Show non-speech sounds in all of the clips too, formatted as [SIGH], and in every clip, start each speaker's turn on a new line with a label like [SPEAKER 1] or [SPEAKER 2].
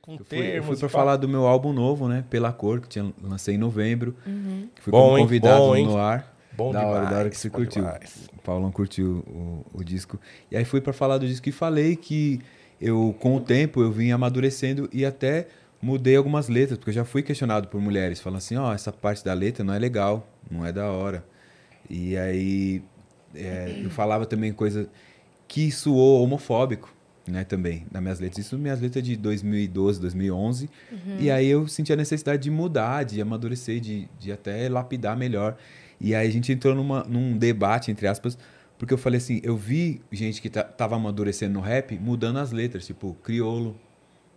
[SPEAKER 1] com eu fui, termos. Eu fui pra falar
[SPEAKER 2] do meu álbum novo, né? Pela cor, que tinha, lancei em novembro. Uhum. Fui bom, como convidado bom, no ar. Bom da demais, hora, da hora que você curtiu. Demais. O Paulão curtiu o, o, disco. E aí fui para falar do disco e falei que eu, com o tempo, eu vim amadurecendo e até mudei algumas letras, porque eu já fui questionado por mulheres, falando assim, ó, oh, essa parte da letra não é legal, não é da hora. E aí é, eu falava também coisa que soou homofóbico né, também, nas minhas letras. Isso minhas letras é de 2012, 2011. Uhum. E aí eu senti a necessidade de mudar, de amadurecer, de, de até lapidar melhor. E aí a gente entrou numa, num debate, entre aspas, porque eu falei assim, eu vi gente que tava amadurecendo no rap mudando as letras, tipo, criolo,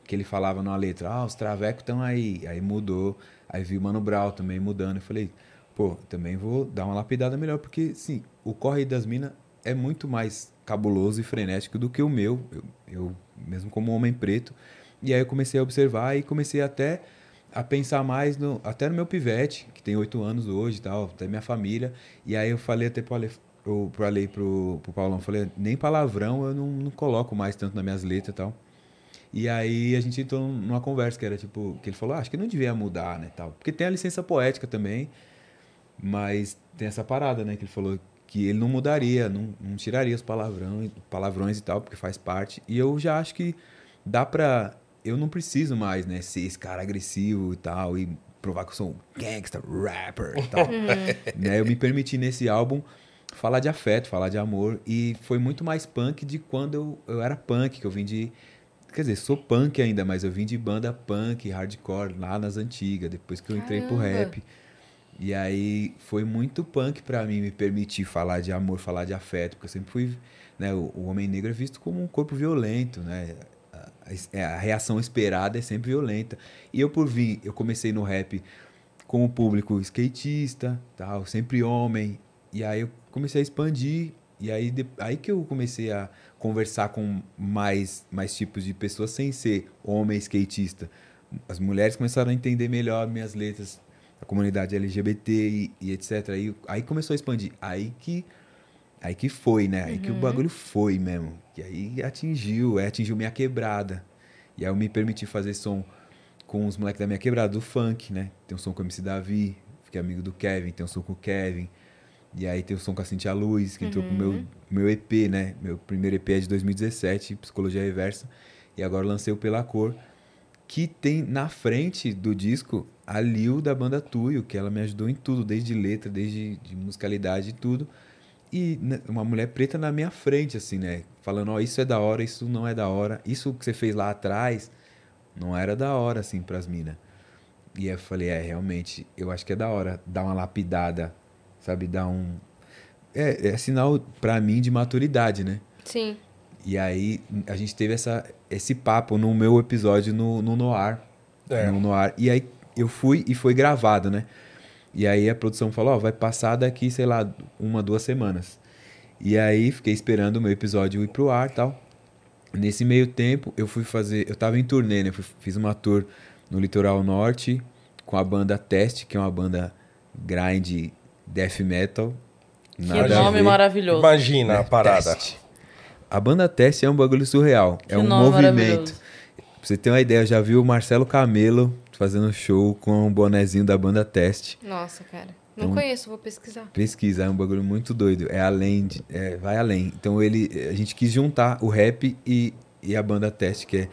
[SPEAKER 2] que ele falava numa letra, ah, os travecos estão aí. Aí mudou. Aí vi o Mano Brown também mudando. Eu falei, pô, também vou dar uma lapidada melhor, porque, sim, o corre das minas é muito mais cabuloso e frenético do que o meu, eu, eu mesmo como homem preto. E aí eu comecei a observar e comecei até a pensar mais no até no meu pivete, que tem oito anos hoje e tal, até minha família. E aí eu falei até para o para pro, pro, pro Paulão, falei, nem palavrão eu não, não coloco mais tanto nas minhas letras e tal. E aí a gente entrou numa conversa que era tipo, que ele falou, ah, acho que não devia mudar, né, tal. Porque tem a licença poética também, mas tem essa parada, né, que ele falou que ele não mudaria, não, não tiraria os palavrões, palavrões e tal, porque faz parte. E eu já acho que dá pra. Eu não preciso mais, né? Ser esse cara agressivo e tal, e provar que eu sou um gangster, rapper e tal. Uhum. [LAUGHS] né? Eu me permiti nesse álbum falar de afeto, falar de amor. E foi muito mais punk de quando eu, eu era punk, que eu vim de. Quer dizer, sou punk ainda, mas eu vim de banda punk, hardcore, lá nas antigas, depois que eu entrei pro rap. E aí foi muito punk para mim me permitir falar de amor, falar de afeto, porque eu sempre fui, né, o, o homem negro é visto como um corpo violento, né? A, a, é, a, reação esperada é sempre violenta. E eu por vir, eu comecei no rap com o público skatista, tal, sempre homem. E aí eu comecei a expandir e aí, de, aí que eu comecei a conversar com mais mais tipos de pessoas sem ser homem skatista. As mulheres começaram a entender melhor minhas letras, comunidade LGBT e, e etc. Aí, aí começou a expandir. Aí que aí que foi, né? Aí uhum. que o uhum. bagulho foi mesmo. E aí atingiu, atingiu minha quebrada. E aí eu me permiti fazer som com os moleques da minha quebrada, do funk, né? Tem um som com o MC Davi, fiquei é amigo do Kevin, tem um som com o Kevin. E aí tem um som com a Cintia Luz, que entrou uhum. pro meu, meu EP, né? Meu primeiro EP é de 2017, Psicologia Reversa. E agora lancei o Pela Cor, que tem na frente do disco a Lil da banda Tuyo, que ela me ajudou em tudo, desde letra, desde de musicalidade e tudo. E né, uma mulher preta na minha frente, assim, né? Falando, ó, oh, isso é da hora, isso não é da hora, isso que você fez lá atrás não era da hora, assim, pras minas. E eu falei, é, realmente, eu acho que é da hora dar uma lapidada, sabe? Dar um. É, é sinal, pra mim, de maturidade, né? Sim. E aí a gente teve essa, esse papo no meu episódio no, no Noir. É. No Noir. E aí eu fui e foi gravado, né? E aí a produção falou, ó, oh, vai passar daqui, sei lá, uma, duas semanas. E aí fiquei esperando o meu episódio ir pro ar tal. Nesse meio tempo, eu fui fazer. Eu tava em turnê, né? Fiz uma tour no Litoral Norte com a banda Teste, que é uma banda grind death metal. Nada que nome maravilhoso. Imagina a né? parada. A banda Teste é um bagulho surreal. Que é um movimento. Pra você ter uma ideia, eu já vi o Marcelo Camelo fazendo show com o bonezinho da banda Teste. Nossa, cara. Não então, conheço, vou pesquisar. Pesquisa, é um bagulho muito doido. É além, de, é, vai além. Então ele, a gente quis juntar o rap e, e a banda Teste, que é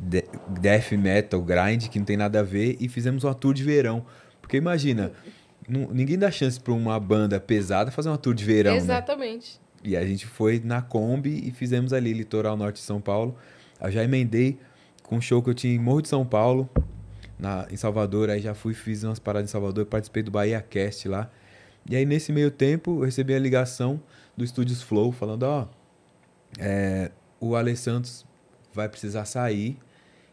[SPEAKER 2] de, death metal, grind, que não tem nada a ver, e fizemos uma tour de verão. Porque imagina, ninguém dá chance para uma banda pesada fazer uma tour de verão. Né?
[SPEAKER 1] Exatamente.
[SPEAKER 2] Né? E a gente foi na Kombi e fizemos ali Litoral Norte de São Paulo. Eu já emendei com um show que eu tinha em Morro de São Paulo, na, em Salvador, aí já fui, fiz umas paradas em Salvador, participei do Bahia Cast lá. E aí, nesse meio tempo, eu recebi a ligação do Estúdios Flow falando: ó, é, o Ale Santos vai precisar sair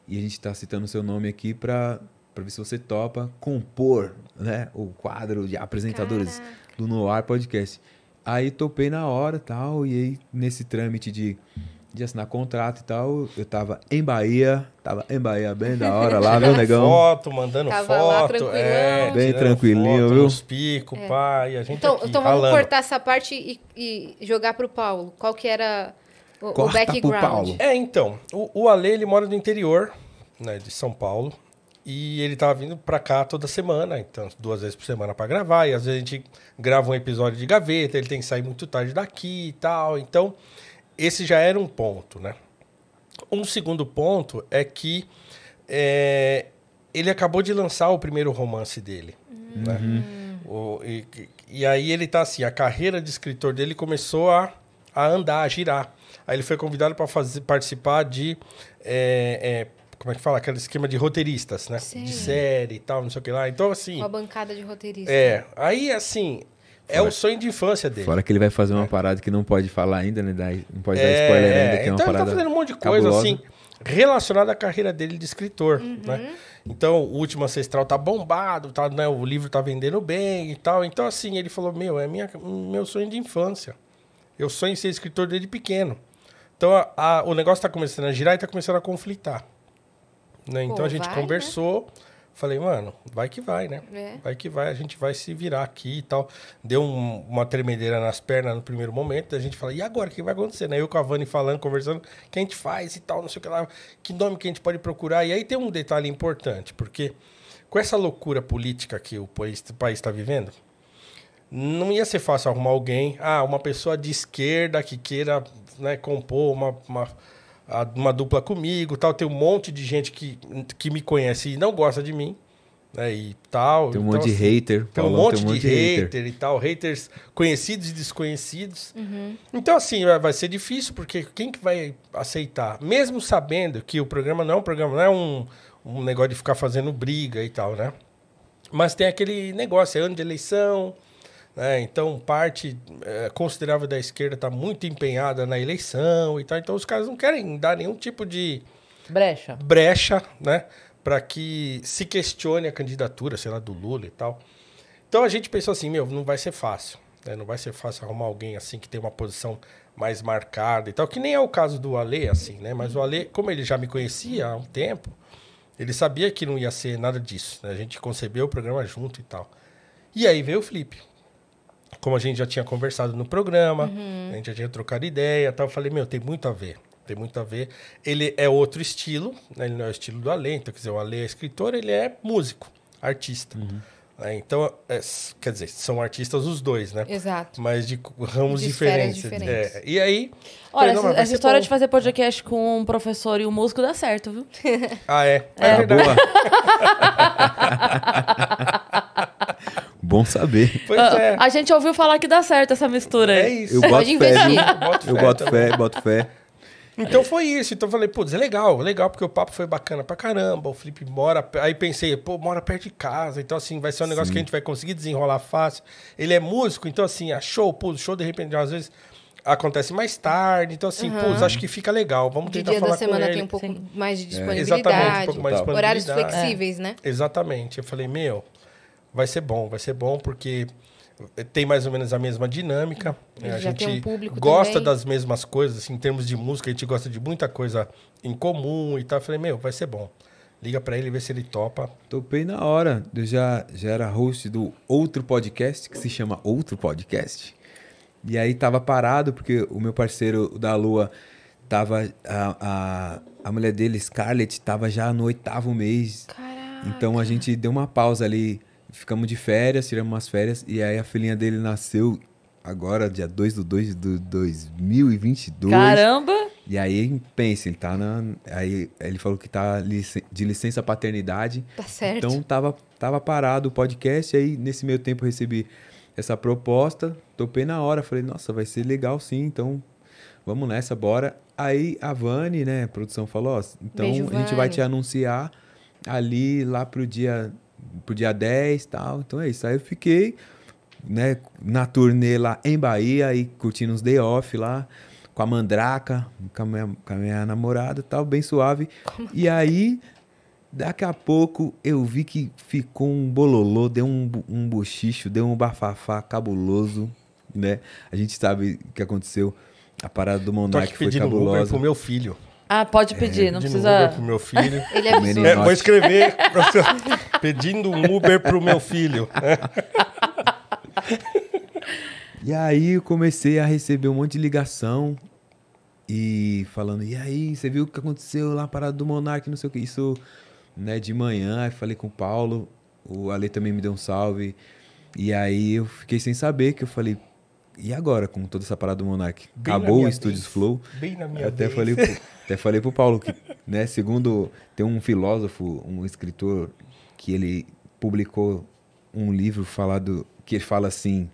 [SPEAKER 2] e a gente está citando seu nome aqui para ver se você topa compor né, o quadro de apresentadores Caraca. do Noir Podcast. Aí topei na hora tal, e aí nesse trâmite de de assinar contrato e tal. Eu tava em Bahia, tava em Bahia, bem da hora lá, meu [LAUGHS] negão. Foto,
[SPEAKER 1] mandando tava foto. Lá, é, bem tranquilinho, foto, viu? Os picos, é. e a gente Então, aqui, então vamos cortar
[SPEAKER 2] essa parte e, e jogar pro Paulo. Qual que era o, Corta o background? Pro Paulo. É,
[SPEAKER 1] então, o, o Ale, ele mora no interior, né, de São Paulo. E ele tava vindo pra cá toda semana, então duas vezes por semana para gravar. E às vezes a gente grava um episódio de gaveta, ele tem que sair muito tarde daqui e tal. Então, esse já era um ponto, né? Um segundo ponto é que é, ele acabou de lançar o primeiro romance dele. Né? Uhum. Né? O, e, e, aí ele tá assim, a carreira de escritor dele começou a, a andar, a girar. Aí ele foi convidado para participar de é, é, como é que fala? Aquele esquema de roteiristas, né? Sim. De série e tal, não sei o que lá. Então, assim. Uma bancada de roteiristas. É. Aí, assim, é Fora. o sonho de infância dele. Fora
[SPEAKER 2] que ele vai fazer uma é. parada que não pode falar ainda, né? Não pode é, dar spoiler ainda, é. que então é uma então parada. Ele tá fazendo um monte de coisa cabulosa. assim
[SPEAKER 1] relacionada à carreira dele de escritor, uhum. né? Então, o último ancestral tá bombado, tá, né? O livro tá vendendo bem e tal. Então, assim, ele falou: "Meu, é minha, meu sonho de infância. Eu sonho em ser escritor desde pequeno." Então, a, a, o negócio tá começando a girar e tá começando a conflitar, né? Então Pô, a gente vai, né? conversou. Né? Falei, mano, vai que vai, né? É. Vai que vai, a gente vai se virar aqui e tal. Deu um, uma tremedeira nas pernas no primeiro momento, a gente fala, e agora, o que vai acontecer? Né? Eu com a Vani falando, conversando, o que a gente faz e tal, não sei o que lá, que nome que a gente pode procurar. E aí tem um detalhe importante, porque com essa loucura política que o país está vivendo, não ia ser fácil arrumar alguém, ah, uma pessoa de esquerda que queira né, compor uma, uma uma dupla comigo, tal. Tem um monte de gente que, que me conhece e não gosta de mim, né? E tal. Tem um então, monte de assim, hater. Tem um monte, tem um monte de, de hater, e tal. Haters conhecidos e desconhecidos. Uhum. Então, assim, vai ser difícil, porque quem que vai aceitar? Mesmo sabendo que o programa não é um programa, não é um, um negócio de ficar fazendo briga e tal, né? Mas tem aquele negócio, é ano de eleição né? Então, parte é, considerável da esquerda está muito empenhada na eleição e tal. Então, os caras não querem dar nenhum tipo de. Brecha. Brecha, né? Para que se questione a candidatura, sei lá, do Lula e tal. Então, a gente pensou assim: meu, não vai ser fácil. Né? Não vai ser fácil arrumar alguém assim que tem uma posição mais marcada e tal. Que nem é o caso do Ale, assim, né? Mas o Ale, como ele já me conhecia há um tempo, ele sabia que não ia ser nada disso. Né? A gente concebeu o programa junto e tal. E aí veio o Felipe como a gente já tinha conversado no programa, uhum. a gente já tinha trocado ideia tal, eu falei, meu, tem muito a ver. Tem muito a ver. Ele é outro estilo, né? ele não é o estilo do Alê, então quer dizer, o Alê é escritor, ele é músico, artista. Uhum. Né, então, é, quer dizer, são artistas os dois, né? Exato. Mas de ramos de diferentes. diferentes. É. E aí.
[SPEAKER 2] Olha, essa, essa história bom. de fazer podcast com um professor e um músico dá certo, viu? Ah, é? [LAUGHS] É, é boa. [LAUGHS] Bom saber. [LAUGHS] Pois ah, é. A gente ouviu falar que dá certo essa mistura. É isso. Eu boto fé, Eu boto fé, eu boto fé, boto fé.
[SPEAKER 1] Então foi isso. Então eu falei, putz, é legal, é legal, porque o papo foi bacana pra caramba. O Felipe mora. Aí pensei, pô, mora perto de casa. Então, assim, vai ser um negócio Sim. que a gente vai conseguir desenrolar fácil. Ele é músico, então, assim, achou, show, pô, show de repente, às vezes acontece mais tarde. Então, assim, uhum. pô, acho que fica legal. Vamos de tentar dia falar da semana tem um pouco Sim. mais de disponibilidade. É, exatamente, um pouco mais disponibilidade. Horários flexíveis, é. né? Exatamente. Eu falei, meu vai ser bom, vai ser bom porque tem mais ou menos a mesma dinâmica. Né? A gente um gosta também. das mesmas coisas, assim, em termos de música, a gente gosta de muita coisa em comum e tal. Eu falei, meu, vai ser bom. Liga para ele, vê se ele topa.
[SPEAKER 2] Topei na hora. Eu já, já era host do outro podcast, que se chama Outro Podcast. E aí tava parado, porque o meu parceiro da Lua tava. A, a, a mulher dele, Scarlett, tava já no oitavo mês. Caraca. Então a gente deu uma pausa ali ficamos de férias, tiramos umas férias, e aí a filhinha dele nasceu agora, dia 2 do 2 de 2022. Caramba! E aí, pense, ele tá na. Aí ele falou que tá de licença paternidade.
[SPEAKER 1] Tá certo. Então
[SPEAKER 2] tava, tava parado o podcast, aí nesse meio tempo recebi essa proposta, topei na hora, falei, nossa, vai ser legal sim, então vamos nessa, bora. Aí a Vani, né, a produção falou, ó, então Beijo, a gente vai te anunciar ali lá pro dia pro dia 10 e tal. Então é isso. Aí eu fiquei né, na turnê lá em Bahia e curtindo uns day off lá com a mandraca, com a minha, com a minha namorada e tal, bem suave. Como? [LAUGHS] E aí, daqui a pouco, eu vi que ficou um bololô, deu um, um bochicho, deu um bafafá cabuloso, né? A gente sabe o que aconteceu. A parada do Monark foi cabulosa. Uber pro
[SPEAKER 1] meu filho. Ah, pode é, pedir, é, não precisa. Uber pro meu filho. [LAUGHS] Ele é, é Vou escrever.
[SPEAKER 2] [LAUGHS] pedindo um Uber pro meu filho. e aí eu comecei a receber um monte de ligação e falando, e aí, você viu o que aconteceu lá parada do Monark, não sei o que. Isso, né, de manhã, aí falei com o Paulo, o Ale também me deu um salve. E aí eu fiquei sem saber, que eu falei, e agora com toda essa parada do Monark? Bem Acabou o Estúdios Flow. Bem na minha até vez. falei pro, Até falei pro Paulo que, né, segundo tem um filósofo, um escritor que ele publicou um livro falado que ele fala assim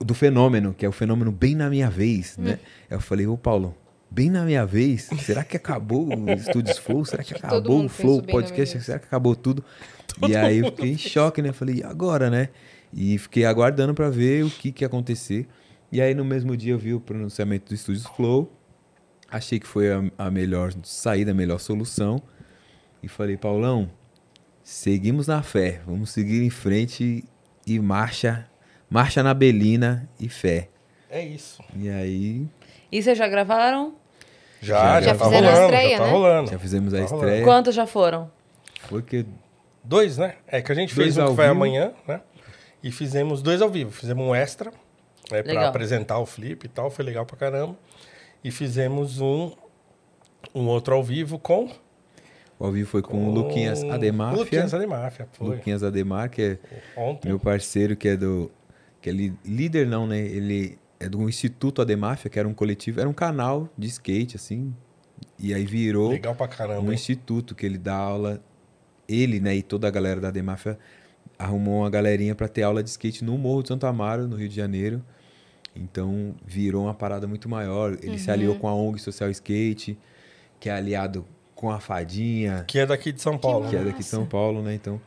[SPEAKER 2] do fenômeno, que é o fenômeno bem na minha vez, né? Hum. Eu falei, ô Paulo, bem na minha vez, será que acabou o Estúdios Flow? Será que [LAUGHS] acabou o Flow, o podcast? Será que acabou tudo? [LAUGHS] Todo e aí eu fiquei em choque, né? Eu falei, e agora, né? E fiquei aguardando para ver o que que ia acontecer. E aí no mesmo dia eu vi o pronunciamento do Estúdios Flow, achei que foi a, a melhor saída, a melhor solução. E falei, Paulão, seguimos na fé, vamos seguir em frente e marcha, marcha na Belina e fé. É isso. E aí. E vocês já gravaram? Já, já, já, já tá fizeram rolando, a estreia, já tá né? rolando. Já fizemos tá a rolando. estreia. Quantos já foram? Foi que
[SPEAKER 1] dois, né? É que
[SPEAKER 2] a gente dois fez um que foi vivo. amanhã,
[SPEAKER 1] né? E fizemos dois ao vivo, fizemos um extra, né, para apresentar o flip e tal, foi legal pra caramba. E fizemos um um outro ao vivo com
[SPEAKER 2] o ao vivo foi com, com o Luquinhas Ademáfia. Luquinhas Ademáfia, foi. Luquinhas Ademar, que é Ontem. meu parceiro, que é do. Que é líder, não, né? Ele é do Instituto Ademáfia, que era um coletivo, era um canal de skate, assim. E aí virou Legal pra caramba, um hein? instituto que ele dá aula. Ele, né, e toda a galera da Ademáfia arrumou uma galerinha para ter aula de skate no Morro de Santo Amaro, no Rio de Janeiro. Então virou uma parada muito maior. Ele uhum. se aliou uhum. com a ONG Social Skate, que é aliado com a fadinha. Que é daqui de São Paulo. Que, que é né? daqui de São Paulo, né? Então,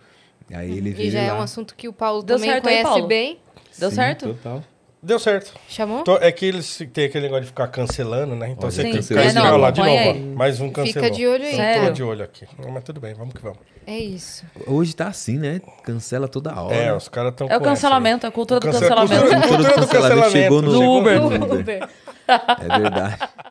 [SPEAKER 2] aí ele veio E já é lá. é um
[SPEAKER 1] assunto que o Paulo Deu também conhece aí, Paulo? bem. Deu Sim, certo? total. Deu certo. Chamou? Tô- é que eles têm aquele negócio de ficar cancelando, né? Então Olha, você tem que cancelar lá de novo. Mais um cancelou. de olho aí. Então, tô de olho aqui. Não, Mas tudo bem, vamos que vamos. É isso.
[SPEAKER 2] Hoje tá assim, né? Cancela toda hora. É, os caras estão É o né? é cancelamento, a cultura do Cancela- [LAUGHS] cancelamento. cultura do cancelamento. Chegou no- Do Uber. É verdade.
[SPEAKER 1] [LAUGHS]